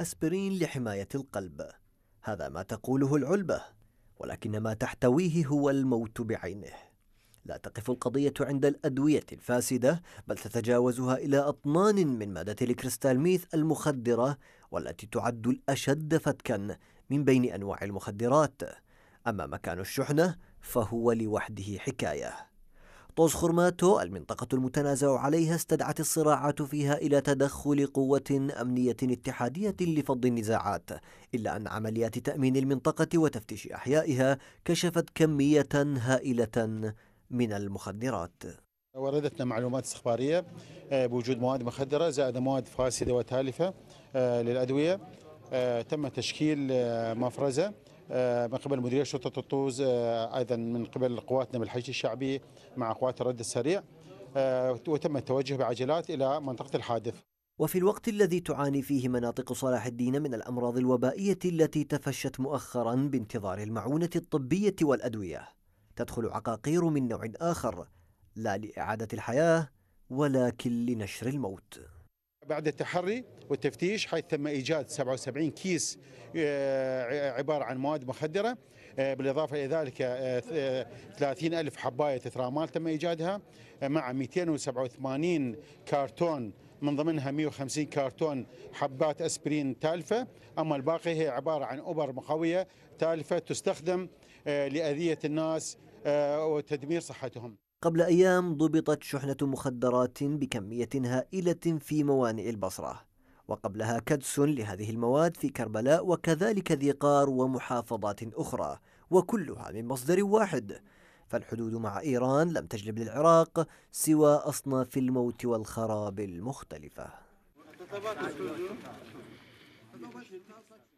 أسبرين لحماية القلب هذا ما تقوله العلبة ولكن ما تحتويه هو الموت بعينه لا تقف القضية عند الأدوية الفاسدة بل تتجاوزها إلى أطنان من مادة الكريستالميث المخدرة والتي تعد الأشد فتكا من بين أنواع المخدرات أما مكان الشحنة فهو لوحده حكاية طوز خرماتو المنطقة المتنازع عليها استدعت الصراعات فيها إلى تدخل قوة أمنية اتحادية لفض النزاعات إلا أن عمليات تأمين المنطقة وتفتيش أحيائها كشفت كمية هائلة من المخدرات وردتنا معلومات استخبارية آه، بوجود مواد مخدرة زائد مواد فاسدة وتالفة آه، للأدوية آه، تم تشكيل آه، مفرزه آه، من قبل مديريه شرطه الطوز ايضا من قبل قواتنا من الحشد الشعبي مع قوات الرد السريع وتم التوجه بعجلات الى منطقه الحادث وفي الوقت الذي تعاني فيه مناطق صلاح الدين من الامراض الوبائيه التي تفشت مؤخرا بانتظار المعونه الطبيه والادويه تدخل عقاقير من نوع اخر لا لاعاده الحياه ولكن لنشر الموت بعد التحري والتفتيش حيث تم ايجاد 77 كيس آه، عباره عن مواد مخدره آه، بالاضافه الى ذلك 30 آه، الف حبايه تترامال تم ايجادها مع 287 كرتون من ضمنها 150 كرتون حبات اسبرين تالفه اما الباقي هي عباره عن ابر مقويه تالفه تستخدم لاذيه الناس وتدمير صحتهم قبل أيام ضبطت شحنة مخدرات بكمية هائلة في موانئ البصرة وقبلها كدس لهذه المواد في كربلاء وكذلك ذي قار ومحافظات أخرى وكلها من مصدر واحد فالحدود مع إيران لم تجلب للعراق سوى أصناف الموت والخراب المختلفة